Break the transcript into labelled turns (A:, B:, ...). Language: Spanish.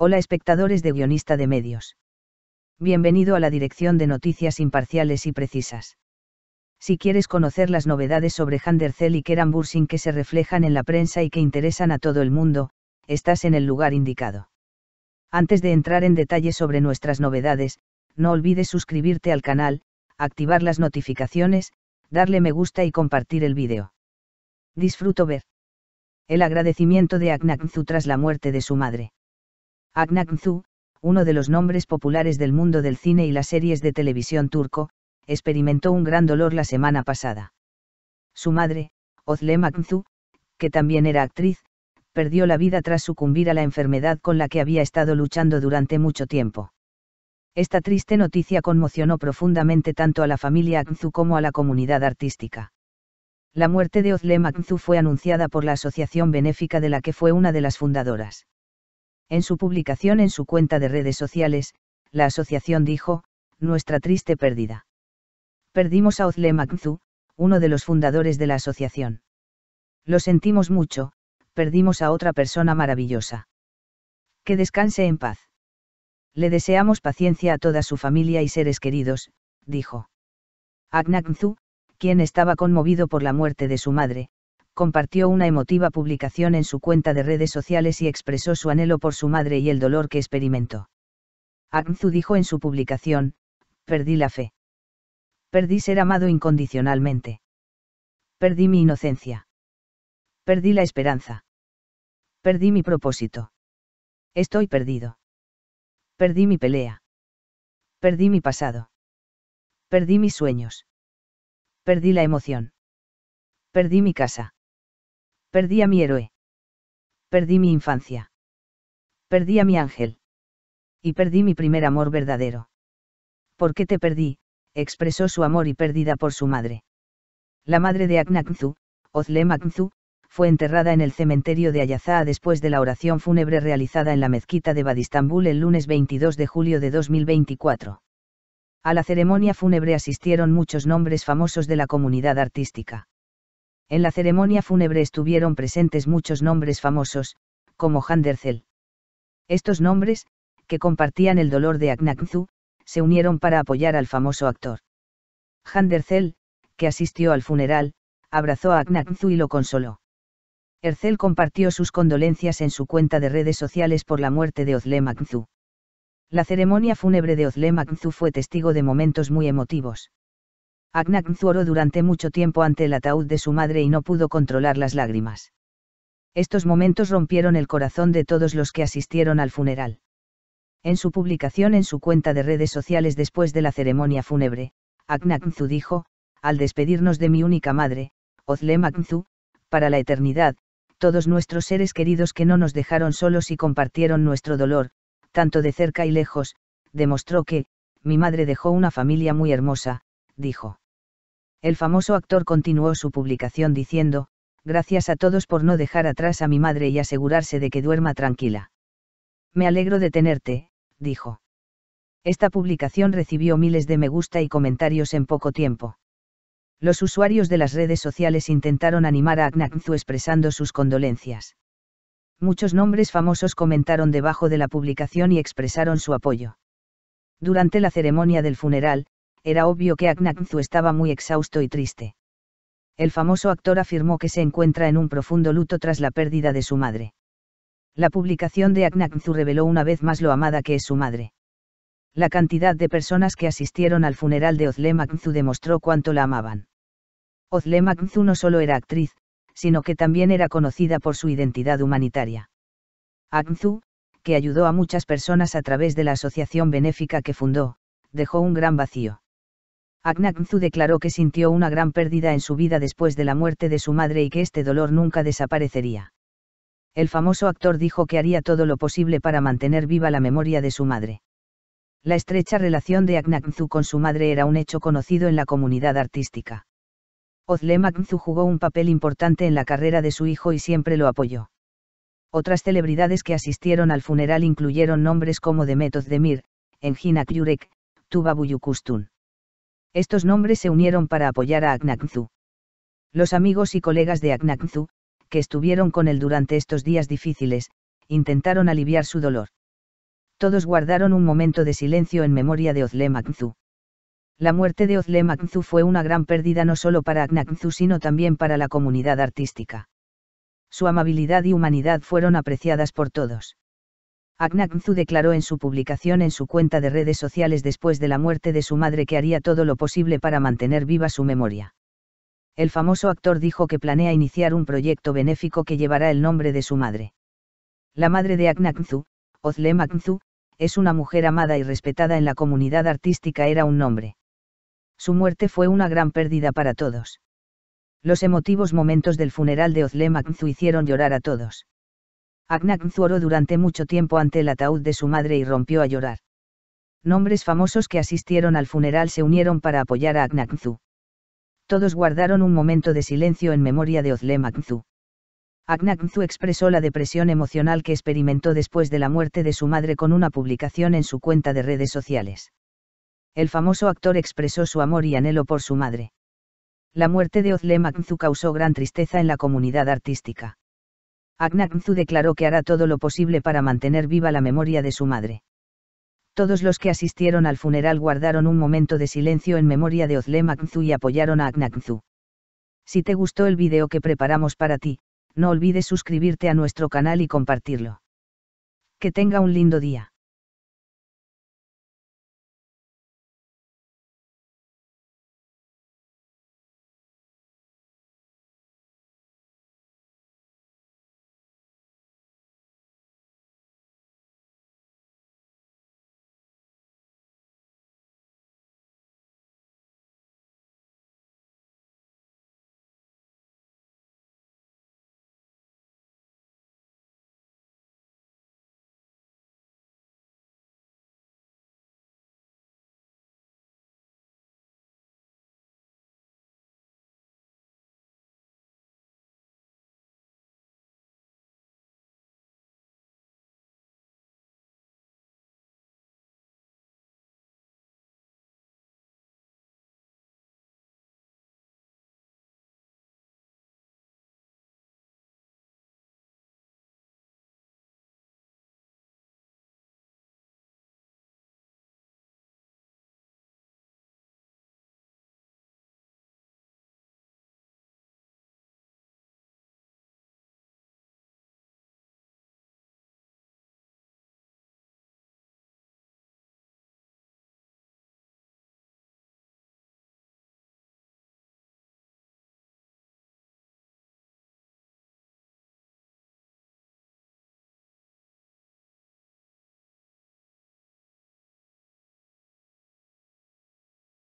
A: Hola espectadores de Guionista de Medios. Bienvenido a la dirección de noticias imparciales y precisas. Si quieres conocer las novedades sobre Handersel y Keran que se reflejan en la prensa y que interesan a todo el mundo, estás en el lugar indicado. Antes de entrar en detalle sobre nuestras novedades, no olvides suscribirte al canal, activar las notificaciones, darle me gusta y compartir el vídeo. Disfruto ver. El agradecimiento de Agnakzu tras la muerte de su madre. Aknaknzu, uno de los nombres populares del mundo del cine y las series de televisión turco, experimentó un gran dolor la semana pasada. Su madre, Özlem Aknzu, que también era actriz, perdió la vida tras sucumbir a la enfermedad con la que había estado luchando durante mucho tiempo. Esta triste noticia conmocionó profundamente tanto a la familia Aknzu como a la comunidad artística. La muerte de Özlem Aknzu fue anunciada por la asociación benéfica de la que fue una de las fundadoras. En su publicación en su cuenta de redes sociales, la asociación dijo, nuestra triste pérdida. Perdimos a Ozle Makthu, uno de los fundadores de la asociación. Lo sentimos mucho, perdimos a otra persona maravillosa. Que descanse en paz. Le deseamos paciencia a toda su familia y seres queridos, dijo. Agnaknzu, quien estaba conmovido por la muerte de su madre, compartió una emotiva publicación en su cuenta de redes sociales y expresó su anhelo por su madre y el dolor que experimentó. Agnzu dijo en su publicación, perdí la fe. Perdí ser amado incondicionalmente. Perdí mi inocencia. Perdí la esperanza. Perdí mi propósito. Estoy perdido. Perdí mi pelea. Perdí mi pasado. Perdí mis sueños. Perdí la emoción. Perdí mi casa. Perdí a mi héroe. Perdí mi infancia. Perdí a mi ángel. Y perdí mi primer amor verdadero. ¿Por qué te perdí? expresó su amor y pérdida por su madre. La madre de Aknaknzu, Ozlem Aknzu, fue enterrada en el cementerio de Ayazá después de la oración fúnebre realizada en la mezquita de Badistambul el lunes 22 de julio de 2024. A la ceremonia fúnebre asistieron muchos nombres famosos de la comunidad artística. En la ceremonia fúnebre estuvieron presentes muchos nombres famosos, como Handerzel. Estos nombres, que compartían el dolor de Aknakzu, se unieron para apoyar al famoso actor. Handerzel, que asistió al funeral, abrazó a Aknakzu y lo consoló. Ercel compartió sus condolencias en su cuenta de redes sociales por la muerte de Ozlem Magnzu. La ceremonia fúnebre de Ozlem fue testigo de momentos muy emotivos. Agnagz oró durante mucho tiempo ante el ataúd de su madre y no pudo controlar las lágrimas. Estos momentos rompieron el corazón de todos los que asistieron al funeral. En su publicación en su cuenta de redes sociales después de la ceremonia fúnebre, nzu dijo, al despedirnos de mi única madre, Ozlem Agnzu, para la eternidad, todos nuestros seres queridos que no nos dejaron solos y compartieron nuestro dolor, tanto de cerca y lejos, demostró que, mi madre dejó una familia muy hermosa, dijo. El famoso actor continuó su publicación diciendo, gracias a todos por no dejar atrás a mi madre y asegurarse de que duerma tranquila. Me alegro de tenerte, dijo. Esta publicación recibió miles de me gusta y comentarios en poco tiempo. Los usuarios de las redes sociales intentaron animar a Agnanzu expresando sus condolencias. Muchos nombres famosos comentaron debajo de la publicación y expresaron su apoyo. Durante la ceremonia del funeral, era obvio que Agnatzu estaba muy exhausto y triste. El famoso actor afirmó que se encuentra en un profundo luto tras la pérdida de su madre. La publicación de Agnatzu reveló una vez más lo amada que es su madre. La cantidad de personas que asistieron al funeral de Ozlem demostró cuánto la amaban. Ozlem no solo era actriz, sino que también era conocida por su identidad humanitaria. Aknzu, que ayudó a muchas personas a través de la asociación benéfica que fundó, dejó un gran vacío. Agnagzu declaró que sintió una gran pérdida en su vida después de la muerte de su madre y que este dolor nunca desaparecería. El famoso actor dijo que haría todo lo posible para mantener viva la memoria de su madre. La estrecha relación de Agnagzu con su madre era un hecho conocido en la comunidad artística. Ozlem jugó un papel importante en la carrera de su hijo y siempre lo apoyó. Otras celebridades que asistieron al funeral incluyeron nombres como Demet Demir, Engin Akyurek, Tuba Buyukustun. Estos nombres se unieron para apoyar a Aknakzu. Los amigos y colegas de Aknakzu, que estuvieron con él durante estos días difíciles, intentaron aliviar su dolor. Todos guardaron un momento de silencio en memoria de Ozlem La muerte de Ozlem fue una gran pérdida no solo para Aknakzu sino también para la comunidad artística. Su amabilidad y humanidad fueron apreciadas por todos. Agnagmzu declaró en su publicación en su cuenta de redes sociales después de la muerte de su madre que haría todo lo posible para mantener viva su memoria. El famoso actor dijo que planea iniciar un proyecto benéfico que llevará el nombre de su madre. La madre de Agnagmzu, Ozlem Agnzu, es una mujer amada y respetada en la comunidad artística era un nombre. Su muerte fue una gran pérdida para todos. Los emotivos momentos del funeral de Ozlem Agnzu hicieron llorar a todos. Agnagz oró durante mucho tiempo ante el ataúd de su madre y rompió a llorar. Nombres famosos que asistieron al funeral se unieron para apoyar a Agnakzu. Todos guardaron un momento de silencio en memoria de Ozlem Agnzu. expresó la depresión emocional que experimentó después de la muerte de su madre con una publicación en su cuenta de redes sociales. El famoso actor expresó su amor y anhelo por su madre. La muerte de Ozlem Agnzu causó gran tristeza en la comunidad artística. Agnagmzu declaró que hará todo lo posible para mantener viva la memoria de su madre. Todos los que asistieron al funeral guardaron un momento de silencio en memoria de Ozlem y apoyaron a Agnagmzu. Si te gustó el video que preparamos para ti, no olvides suscribirte a nuestro canal y compartirlo. Que tenga un lindo día.